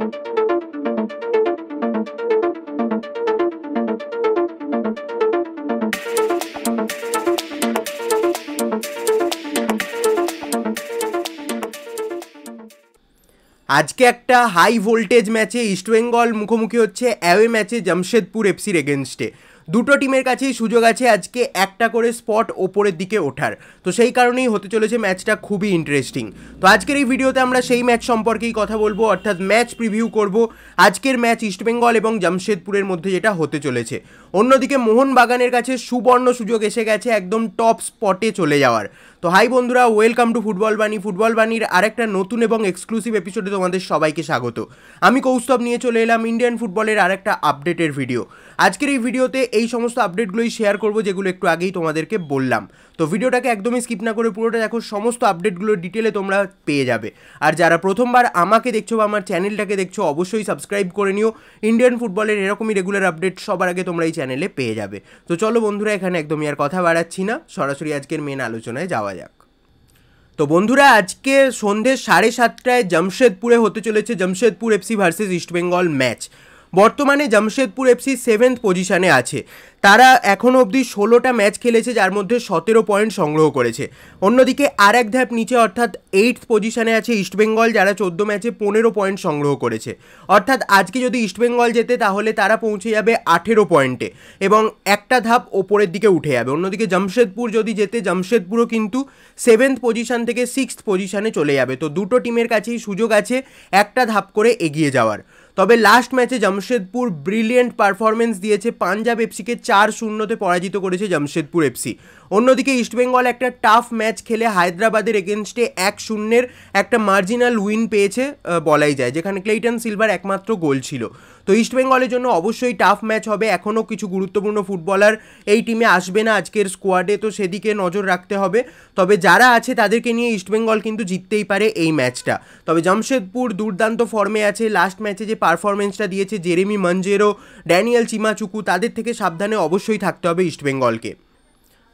আজকে একটা high voltage ম্যাচে ইস্টবেঙ্গল মুখোমুখি হচ্ছে অ্যাওয়ে ম্যাচে জামশেদপুর এফসির এগেনস্টে দুটো টিমের কাছেই সুযোগ আছে আজকে একটা করে স্পট ওপরের দিকে ওঠার তো সেই কারণেই হতে চলেছে ম্যাচটা খুবই ইন্টারেস্টিং তো আজকের এই ভিডিওতে আমরা সেই ম্যাচ সম্পর্কেই কথা বলবো অর্থাৎ ম্যাচ প্রিভিউ করব আজকের ম্যাচ ইস্টবেঙ্গল এবং জামশেদপুরের মধ্যে যেটা হতে চলেছে অন্যদিকে মোহনবাগানের কাছে সুবর্ণ সুযোগ এসে গেছে একদম টপ স্পটে চলে যাওয়ার তো হাই বন্ধুরা welcome to football Bani football বাণীর আরেকটা নতুন এবং এক্সক্লুসিভ এপিসোডে তোমাদের সবাইকে স্বাগত আমি কৌস্তব নিয়ে চলে এলাম ইন্ডিয়ান ফুটবলের আরেকটা আপডেটের ভিডিও আজকের এই ভিডিওতে এই সমস্ত আপডেটগুলোই শেয়ার করব যেগুলো একটু আগেই তোমাদেরকে বললাম তো ভিডিওটাকে একদমই স্কিপ না করে পুরোটা দেখো সমস্ত আপডেটগুলো ডিটেলে তোমরা পেয়ে যাবে আর যারা প্রথমবার আমাকে দেখছো বা আমার চ্যানেলটাকে দেখছো অবশ্যই সাবস্ক্রাইব করে নিও ইন্ডিয়ান ফুটবলের এরকমই রেগুলার আপডেট সবার আগে তোমরা এই চ্যানেলে পেয়ে যাবে তো চলো বন্ধুরা এখানে একদমই আর কথা বাড়াচ্ছি না সরাসরি আজকের মেন আলোচনায় যাওয়া তো বন্ধুরা আজকে সন্ধে সাড়ে সাতটায় জামশেদপুরে হতে চলেছে Jamshedpur FC versus East Bengal match বর্তমানে জামশেদপুর এফসি সেভেন্থ পজিশানে আছে তারা এখনও অবধি ষোলোটা ম্যাচ খেলেছে যার মধ্যে সতেরো পয়েন্ট সংগ্রহ করেছে অন্যদিকে আর এক ধাপ নিচে অর্থাৎ এইটথ পজিশানে আছে ইস্টবেঙ্গল যারা চোদ্দো ম্যাচে পনেরো পয়েন্ট সংগ্রহ করেছে অর্থাৎ আজকে যদি ইস্টবেঙ্গল যেতে তাহলে তারা পৌঁছে যাবে আঠেরো পয়েন্টে এবং একটা ধাপ ওপরের দিকে উঠে যাবে অন্যদিকে জামশেদপুর যদি যেতে জামশেদপুরও কিন্তু সেভেন্থ পজিশান থেকে সিক্সথ পজিশানে চলে যাবে তো দুটো টিমের কাছেই সুযোগ আছে একটা ধাপ করে এগিয়ে যাওয়ার তবে লাস্ট ম্যাচে জামশেদপুর ব্রিলিয়েন্ট পারফরমেন্স দিয়েছে পাঞ্জাব এফসিকে চার শূন্যতে পরাজিত করেছে জামশেদপুর এফসি অন্যদিকে ইস্টবেঙ্গল একটা টাফ ম্যাচ খেলে হায়দ্রাবাদের এগেনস্টে এক শূন্যের একটা মার্জিনাল উইন পেয়েছে বলাই যায় যেখানে ক্লেইটন সিলভার একমাত্র গোল ছিল তো ইস্টবেঙ্গলের জন্য অবশ্যই টাফ ম্যাচ হবে এখনও কিছু গুরুত্বপূর্ণ ফুটবলার এই টিমে আসবে না আজকের স্কোয়াডে তো সেদিকে নজর রাখতে হবে তবে যারা আছে তাদেরকে নিয়ে ইস্টবেঙ্গল কিন্তু জিততেই পারে এই ম্যাচটা তবে জামশেদপুর দুর্দান্ত ফর্মে আছে লাস্ট ম্যাচে যে পারফরমেন্সটা দিয়েছে জেরেমি মঞ্জেরো ড্যানিয়েল চিমাচুকু তাদের থেকে সাবধানে অবশ্যই থাকতে হবে ইস্টবেঙ্গলকে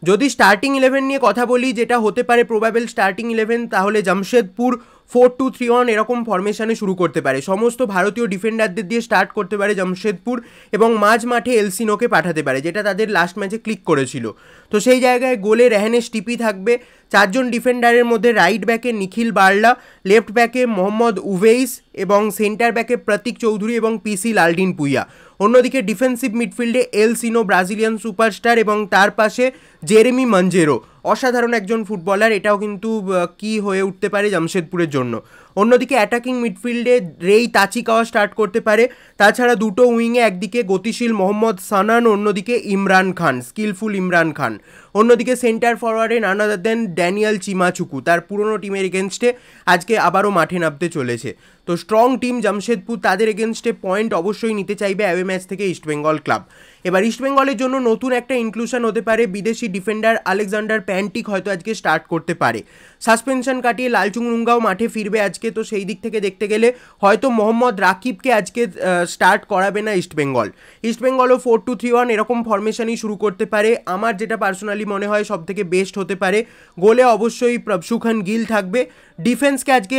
যদি স্টার্টিং ইলেভেন নিয়ে কথা বলি যেটা হতে পারে প্রোবাবেল স্টার্টিং ইলেভেন তাহলে Jamshedpur four two three one এরকম ফরমেশানে শুরু করতে পারে সমস্ত ভারতীয় ডিফেন্ডারদের দিয়ে স্টার্ট করতে পারে জামশেদপুর এবং মাঝ মাঠে এলসিনোকে পাঠাতে পারে যেটা তাদের লাস্ট ম্যাচে ক্লিক করেছিল তো সেই জায়গায় গোলে রেহানে স্টিপি থাকবে চারজন ডিফেন্ডারের মধ্যে রাইট ব্যাকে নিখিল বার্লা লেফট ব্যাকে মোহাম্মদ উভেইস এবং সেন্টার ব্যাকে প্রতীক চৌধুরী এবং পিসি লালডিন পুইয়া অন্যদিকে ডিফেন্সিভ মিডফিল্ডে এল সিনো ব্রাজিলিয়ান সুপারস্টার এবং তার পাশে জেরেমি মঞ্জেরো অসাধারণ একজন ফুটবলার এটাও কিন্তু কি হয়ে উঠতে পারে জামশেদপুরের জন্য অন্যদিকে অ্যাটাকিং মিডফিল্ডে রেই তাচিকাওয়া স্টার্ট করতে পারে তাছাড়া দুটো উইংয়ে একদিকে গতিশীল মোহাম্মদ সানান অন্যদিকে ইমরান খান স্কিলফুল ইমরান খান অন্যদিকে সেন্টার ফরওয়ার্ডে নানা দেন ড্যানিয়াল চিমাচুকু তার পুরনো টিমের এগেনস্টে আজকে আবারও মাঠে নামতে চলেছে তো স্ট্রং টিম জামশেদপুর তাদের এগেনস্টে পয়েন্ট অবশ্যই নিতে চাইবে অ্যাওয়ে ম্যাচ থেকে ইস্টবেঙ্গল ক্লাব এবার ইস্টবেঙ্গলের জন্য নতুন একটা ইনক্লুশন হতে পারে বিদেশি ডিফেন্ডার আলেকজান্ডার প্যান্টিক হয়তো আজকে স্টার্ট করতে পারে সাসপেনশন কাটিয়ে লালচুংরুঙ্গাও মাঠে ফিরবে আজকে তো সেই দিক থেকে দেখতে গেলে হয়তো মোহাম্মদ রাকিবকে আজকে স্টার্ট করাবে না ইস্টবেঙ্গল ইস্টবেঙ্গলও ফোর টু থ্রি ওয়ান এরকম ফরমেশনই শুরু করতে পারে আমার যেটা পার্সোনালি মনে হয় সব থেকে বেস্ট হতে পারে গোলে অবশ্যই প্রভসুখান গিল থাকবে ডিফেন্সকে আজকে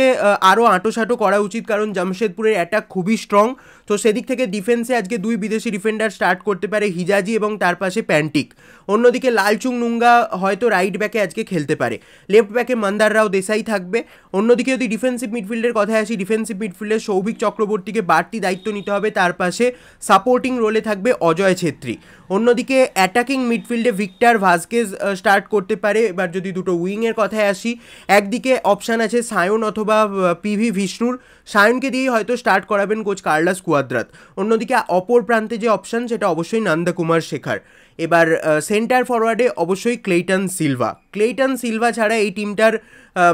আরও আঁটোসাঁটো করা উচিত কারণ জামশেদপুরের অ্যাটাক খুবই স্ট্রং তো সেদিক থেকে ডিফেন্সে আজকে দুই বিদেশি ডিফেন্ডার স্টার্ট করতে পারে হিজাজি এবং তার পাশে প্যান্টিক অন্যদিকে লালচুং নুঙ্গা হয়তো রাইট ব্যাকে আজকে খেলতে পারে লেফট ব্যাকে মন্দার রাও দেশাই থাকবে অন্যদিকে যদি ডিফেন্সিভ মিডফিল্ডের কথায় আসি ডিফেন্সিভ মিডফিল্ডে সৌভিক চক্রবর্তীকে বাড়তি দায়িত্ব নিতে হবে তার পাশে সাপোর্টিং রোলে থাকবে অজয় ছেত্রী অন্যদিকে অ্যাটাকিং মিডফিল্ডে ভিক্টর ভাস্কেজ স্টার্ট করতে পারে এবার যদি দুটো উইংয়ের কথায় আসি একদিকে অপশান আছে সায়ন অথবা পিভি বিষ্ণুর সায়নকে দিয়েই হয়তো স্টার্ট করাবেন কোচ কার্লাস কুয়াদ্রাত অন্যদিকে অপর প্রান্তে যে অপশান সেটা অবশ্যই নন্দকুমার শেখার এবার সেন্টার ফরওয়ার্ডে অবশ্যই ক্লেইটন সিলভা ক্লেইটন সিলভা ছাড়া এই টিমটার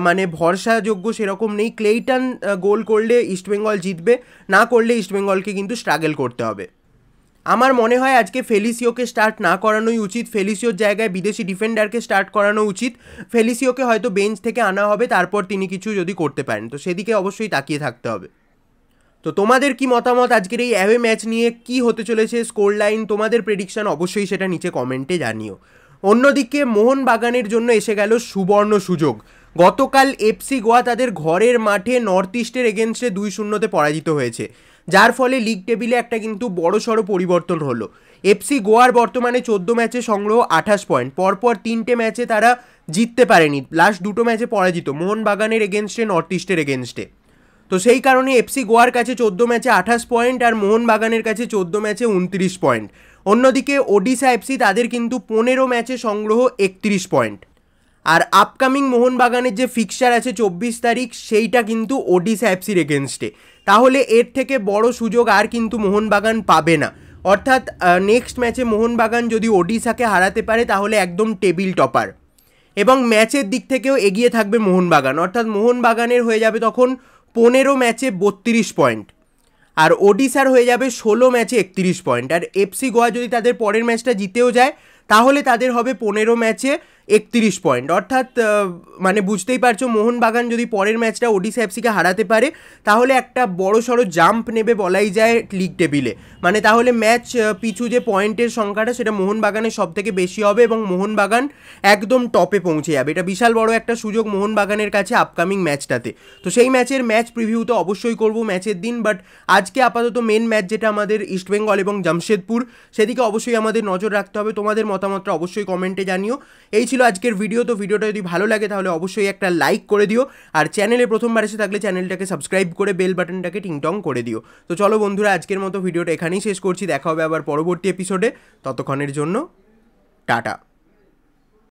মানে ভরসাযোগ্য সেরকম নেই ক্লেইটন গোল করলে ইস্টবেঙ্গল জিতবে না করলে ইস্টবেঙ্গলকে কিন্তু স্ট্রাগল করতে হবে আমার মনে হয় আজকে ফেলিসিওকে স্টার্ট না করানোই উচিত ফেলিসিওর জায়গায় বিদেশি ডিফেন্ডারকে স্টার্ট করানো উচিত ফেলিসিওকে হয়তো বেঞ্চ থেকে আনা হবে তারপর তিনি কিছু যদি করতে পারেন তো সেদিকে অবশ্যই তাকিয়ে থাকতে হবে তো তোমাদের কি মতামত আজকের এই অ্যাওয়ে ম্যাচ নিয়ে কি হতে চলেছে স্কোর লাইন তোমাদের প্রেডিকশান অবশ্যই সেটা নিচে কমেন্টে জানিও অন্যদিকে মোহনবাগানের জন্য এসে গেল সুবর্ণ সুযোগ গতকাল এফসি গোয়া তাদের ঘরের মাঠে নর্থ ইস্টের এগেনস্টে দুই শূন্যতে পরাজিত হয়েছে যার ফলে লিগ টেবিলে একটা কিন্তু বড়সড় পরিবর্তন হলো এফসি গোয়ার বর্তমানে চোদ্দ ম্যাচে সংগ্রহ আঠাশ পয়েন্ট পরপর তিনটে ম্যাচে তারা জিততে পারেনি লাস্ট দুটো ম্যাচে পরাজিত মোহনবাগানের এগেনস্টে নর্থ ইস্টের এগেনস্টে তো সেই কারণে এফসি গোয়ার কাছে চোদ্দ ম্যাচে আঠাশ পয়েন্ট আর মোহনবাগানের কাছে চোদ্দ ম্যাচে উনত্রিশ পয়েন্ট অন্যদিকে ওডিশা এফসি তাদের কিন্তু পনেরো ম্যাচে সংগ্রহ একত্রিশ পয়েন্ট আর আপকামিং মোহনবাগানের যে ফিক্সচার আছে চব্বিশ তারিখ সেইটা কিন্তু ওডিশা অ্যাপসির এগেনস্টে তাহলে এর থেকে বড় সুযোগ আর কিন্তু মোহনবাগান পাবে না অর্থাৎ নেক্সট ম্যাচে মোহনবাগান যদি ওডিশাকে হারাতে পারে তাহলে একদম টেবিল টপার এবং ম্যাচের দিক থেকেও এগিয়ে থাকবে মোহনবাগান অর্থাৎ মোহনবাগানের হয়ে যাবে তখন পনেরো ম্যাচে বত্রিশ পয়েন্ট আর ওডিশার হয়ে যাবে ষোলো ম্যাচে একত্রিশ পয়েন্ট আর এফসি গোয়া যদি তাদের পরের ম্যাচটা জিতেও যায় তাহলে তাদের হবে পনেরো ম্যাচে একত্রিশ পয়েন্ট অর্থাৎ মানে বুঝতেই পারছো মোহনবাগান যদি পরের ম্যাচটা ওডিসা এফসিকে হারাতে পারে তাহলে একটা বড় সড়ো জাম্প নেবে বলাই যায় লিগ টেবিলে মানে তাহলে ম্যাচ পিছু যে পয়েন্টের সংখ্যাটা সেটা মোহনবাগানের সব থেকে বেশি হবে এবং মোহনবাগান একদম টপে পৌঁছে যাবে এটা বিশাল বড় একটা সুযোগ মোহনবাগানের কাছে আপকামিং ম্যাচটাতে তো সেই ম্যাচের ম্যাচ প্রিভিউ তো অবশ্যই করব ম্যাচের দিন বাট আজকে আপাতত মেন ম্যাচ যেটা আমাদের ইস্টবেঙ্গল এবং জামশেদপুর সেদিকে অবশ্যই আমাদের নজর রাখতে হবে তোমাদের মতামতটা অবশ্যই কমেন্টে জানিও এই ছিল আজকের ভিডিও তো ভিডিওটা যদি ভালো লাগে তাহলে অবশ্যই একটা লাইক করে দিও আর চ্যানেলে প্রথমবার এসে থাকলে চ্যানেলটাকে সাবস্ক্রাইব করে বেল বাটনটাকে টিংটং করে দিও তো চলো বন্ধুরা আজকের মতো ভিডিওটা এখানেই শেষ করছি দেখা হবে আবার পরবর্তী এপিসোডে ততক্ষণের জন্য টাটা